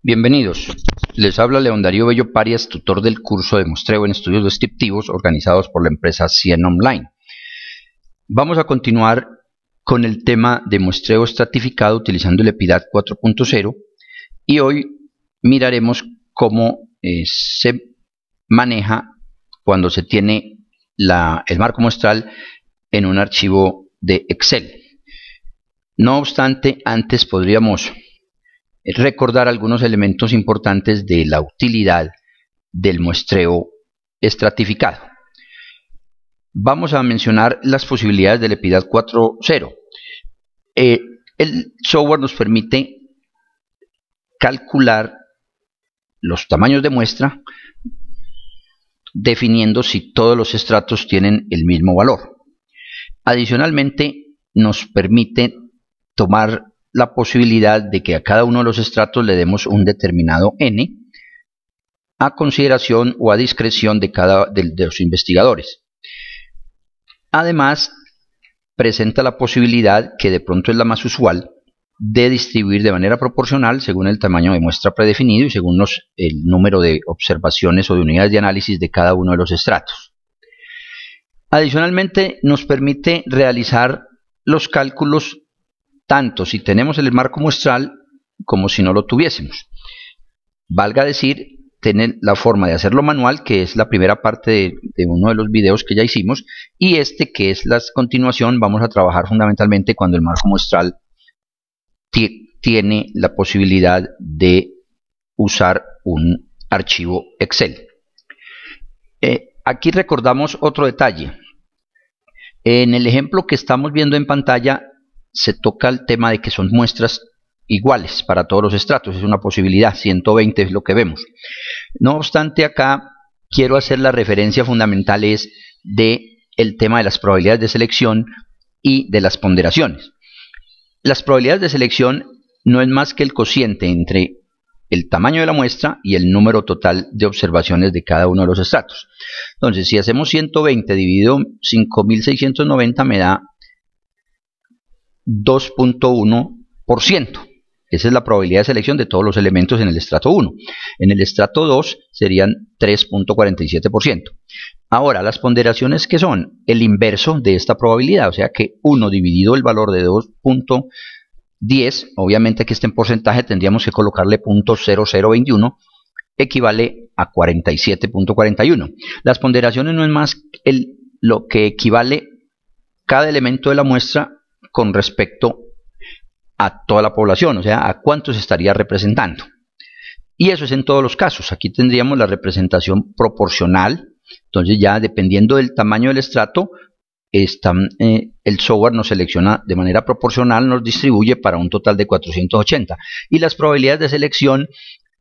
Bienvenidos. Les habla León Darío Bello Parias, tutor del curso de muestreo en estudios descriptivos organizados por la empresa Cien Online. Vamos a continuar con el tema de muestreo estratificado utilizando el EPIDAT 4.0 y hoy miraremos cómo eh, se maneja cuando se tiene el marco muestral en un archivo de Excel. No obstante, antes podríamos recordar algunos elementos importantes de la utilidad del muestreo estratificado. Vamos a mencionar las posibilidades del EPIDAT 4.0. Eh, el software nos permite calcular los tamaños de muestra definiendo si todos los estratos tienen el mismo valor. Adicionalmente, nos permite tomar la posibilidad de que a cada uno de los estratos le demos un determinado n a consideración o a discreción de cada de, los investigadores. Además, presenta la posibilidad, que de pronto es la más usual, de distribuir de manera proporcional según el tamaño de muestra predefinido y según el número de observaciones o de unidades de análisis de cada uno de los estratos. Adicionalmente, nos permite realizar los cálculos tanto si tenemos el marco muestral como si no lo tuviésemos. Valga decir, tener la forma de hacerlo manual, que es la primera parte de, uno de los videos que ya hicimos, y este que es la continuación, vamos a trabajar fundamentalmente cuando el marco muestral tiene la posibilidad de usar un archivo Excel. Eh, aquí recordamos otro detalle. En el ejemplo que estamos viendo en pantalla, se toca el tema de que son muestras iguales para todos los estratos, es una posibilidad, 120 es lo que vemos. No obstante, acá quiero hacer la referencia fundamental del de el tema de las probabilidades de selección y de las ponderaciones. Las probabilidades de selección no es más que el cociente entre el tamaño de la muestra y el número total de observaciones de cada uno de los estratos. Entonces, si hacemos 120 dividido 5690 me da 2.1%. Esa es la probabilidad de selección de todos los elementos en el estrato 1. En el estrato 2 serían 3.47%. Ahora, las ponderaciones que son el inverso de esta probabilidad, o sea que 1 dividido el valor de 2.10, obviamente que este en porcentaje tendríamos que colocarle .0021 equivale a 47.41. Las ponderaciones no es más el, lo que equivale cada elemento de la muestra con respecto a toda la población, o sea, a cuántos estaría representando. Y eso es en todos los casos. Aquí tendríamos la representación proporcional. Entonces ya dependiendo del tamaño del estrato, eh, el software nos selecciona de manera proporcional, nos distribuye para un total de 480. Y las probabilidades de selección,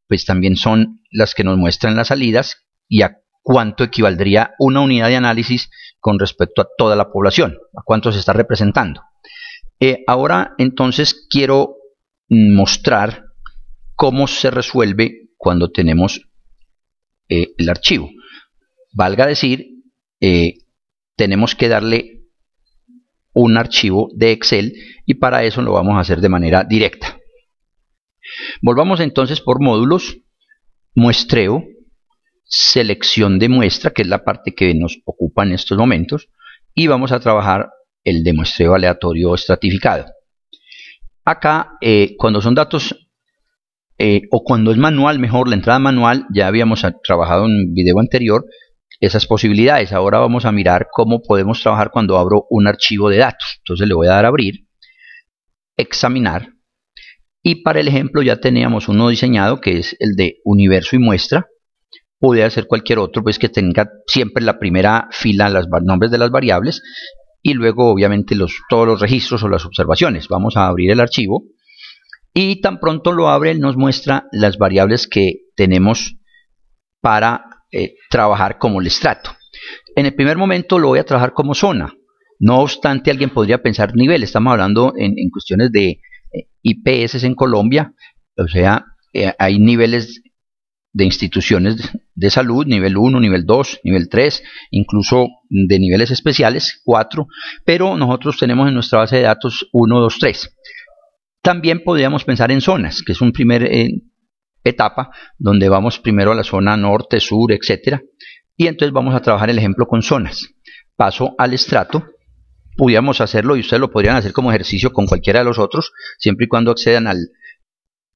pues también son las que nos muestran las salidas y a cuánto equivaldría una unidad de análisis con respecto a toda la población, a cuánto se está representando. Eh, ahora entonces quiero mostrar cómo se resuelve cuando tenemos eh, el archivo. Valga decir, eh, tenemos que darle un archivo de Excel y para eso lo vamos a hacer de manera directa. Volvamos entonces por módulos, muestreo, selección de muestra, que es la parte que nos ocupa en estos momentos, y vamos a trabajar el muestreo aleatorio estratificado. Acá, eh, cuando son datos, eh, o cuando es manual, mejor, la entrada manual, ya habíamos trabajado en un video anterior esas posibilidades. Ahora vamos a mirar cómo podemos trabajar cuando abro un archivo de datos. Entonces le voy a dar a abrir, examinar, y para el ejemplo ya teníamos uno diseñado que es el de universo y muestra. Podría hacer cualquier otro, pues que tenga siempre la primera fila los nombres de las variables y luego obviamente los, todos los registros o las observaciones. Vamos a abrir el archivo y tan pronto lo abre nos muestra las variables que tenemos para eh, trabajar como el estrato. En el primer momento lo voy a trabajar como zona. No obstante, alguien podría pensar nivel. Estamos hablando en, cuestiones de eh, IPS en Colombia, o sea, eh, hay niveles de instituciones de salud, nivel 1, nivel 2, nivel 3, incluso de niveles especiales, 4, pero nosotros tenemos en nuestra base de datos 1, 2, 3. También podríamos pensar en zonas, que es un primer eh, etapa donde vamos primero a la zona norte, sur, etcétera, y entonces vamos a trabajar el ejemplo con zonas. Paso al estrato, pudiéramos hacerlo y ustedes lo podrían hacer como ejercicio con cualquiera de los otros, siempre y cuando accedan al,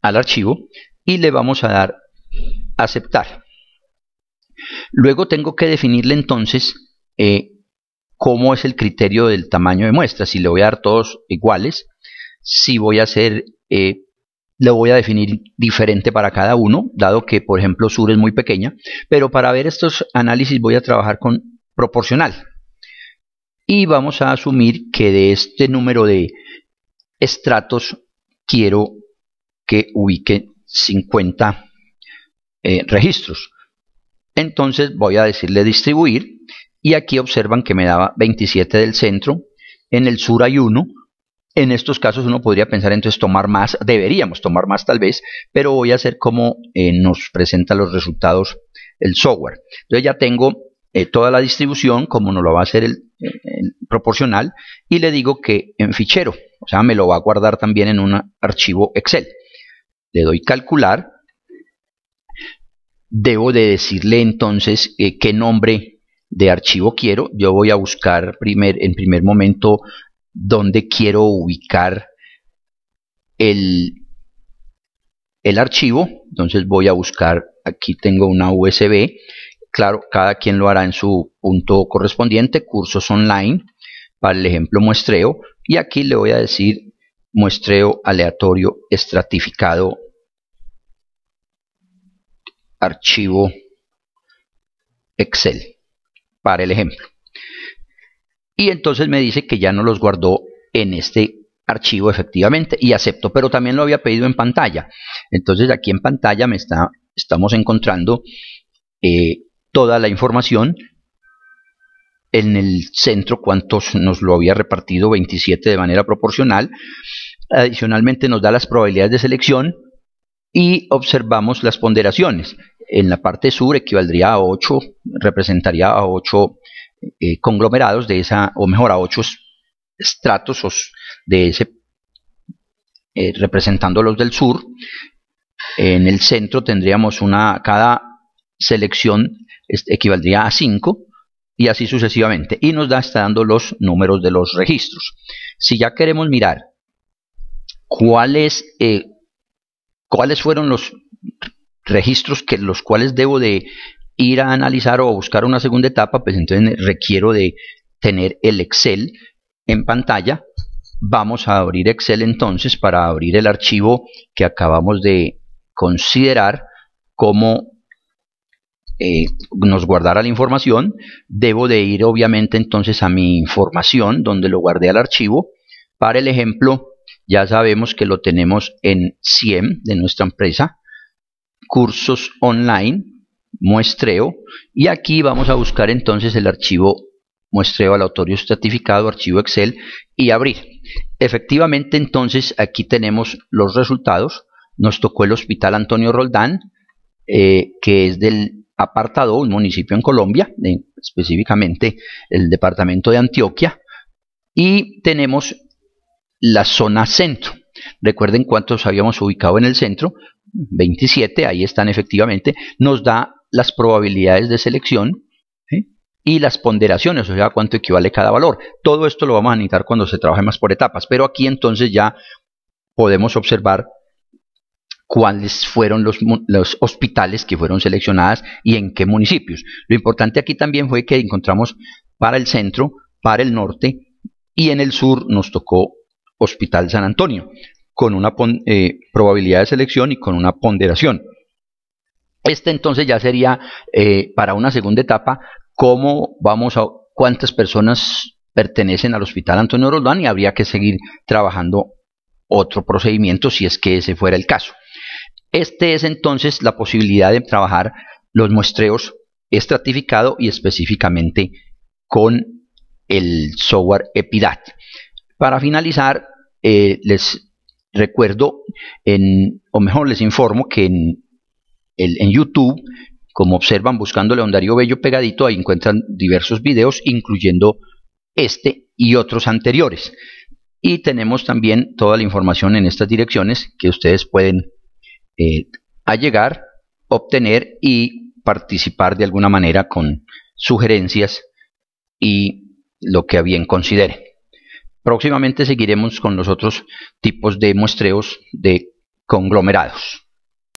al archivo, y le vamos a dar aceptar. Luego tengo que definirle entonces eh, cómo es el criterio del tamaño de muestra, si le voy a dar todos iguales, si voy a hacer, eh, lo voy a definir diferente para cada uno, dado que por ejemplo sur es muy pequeña, pero para ver estos análisis voy a trabajar con proporcional. Y vamos a asumir que de este número de estratos quiero que ubique 50 eh, registros. Entonces voy a decirle distribuir y aquí observan que me daba 27 del centro, en el sur hay uno. en estos casos uno podría pensar entonces tomar más, deberíamos tomar más tal vez, pero voy a hacer como eh, nos presenta los resultados el software. Entonces ya tengo eh, toda la distribución como nos lo va a hacer el proporcional y le digo que en fichero, o sea me lo va a guardar también en un archivo Excel. Le doy calcular debo de decirle entonces eh, qué nombre de archivo quiero. Yo voy a buscar primer, en primer momento dónde quiero ubicar el archivo. Entonces voy a buscar, aquí tengo una USB. Claro, cada quien lo hará en su punto correspondiente, cursos online, para el ejemplo muestreo. Y aquí le voy a decir muestreo aleatorio estratificado archivo Excel, para el ejemplo. Y entonces me dice que ya no los guardó en este archivo efectivamente y acepto, pero también lo había pedido en pantalla. Entonces aquí en pantalla me está, estamos encontrando eh, toda la información en el centro cuántos nos lo había repartido 27 de manera proporcional adicionalmente nos da las probabilidades de selección y observamos las ponderaciones en la parte sur equivaldría a 8, representaría a 8 eh, conglomerados de esa, o mejor, a ocho estratos de ese, eh, representando los del sur. En el centro tendríamos una, cada selección equivaldría a 5 y así sucesivamente. Y nos da, está dando los números de los registros. Si ya queremos mirar cuáles, eh, cuáles fueron los registros que los cuales debo de ir a analizar o buscar una segunda etapa, pues entonces requiero de tener el Excel en pantalla. Vamos a abrir Excel entonces para abrir el archivo que acabamos de considerar como eh, nos guardará la información. Debo de ir obviamente entonces a mi información donde lo guardé al archivo. Para el ejemplo, ya sabemos que lo tenemos en 100 de nuestra empresa cursos online, muestreo, y aquí vamos a buscar entonces el archivo muestreo autorio certificado, archivo Excel y abrir. Efectivamente entonces aquí tenemos los resultados, nos tocó el Hospital Antonio Roldán, eh, que es del apartado, un municipio en Colombia, específicamente el departamento de Antioquia, y tenemos la zona centro. Recuerden cuántos habíamos ubicado en el centro, 27, ahí están efectivamente, nos da las probabilidades de selección y las ponderaciones, o sea, cuánto equivale cada valor. Todo esto lo vamos a necesitar cuando se trabaje más por etapas, pero aquí entonces ya podemos observar cuáles fueron los, los, hospitales que fueron seleccionadas y en qué municipios. Lo importante aquí también fue que encontramos para el centro, para el norte y en el sur nos tocó Hospital San Antonio con una eh, probabilidad de selección y con una ponderación. Este entonces ya sería eh, para una segunda etapa cómo vamos a cuántas personas pertenecen al Hospital Antonio Roldán y habría que seguir trabajando otro procedimiento si es que ese fuera el caso. Este es entonces la posibilidad de trabajar los muestreos estratificado y específicamente con el software EPIDAT. Para finalizar, eh, les Recuerdo, en, o mejor les informo que en, YouTube, como observan buscando León Darío Bello pegadito, ahí encuentran diversos videos, incluyendo este y otros anteriores. Y tenemos también toda la información en estas direcciones que ustedes pueden eh, allegar, obtener y participar de alguna manera con sugerencias y lo que a bien consideren. Próximamente seguiremos con los otros tipos de muestreos de conglomerados.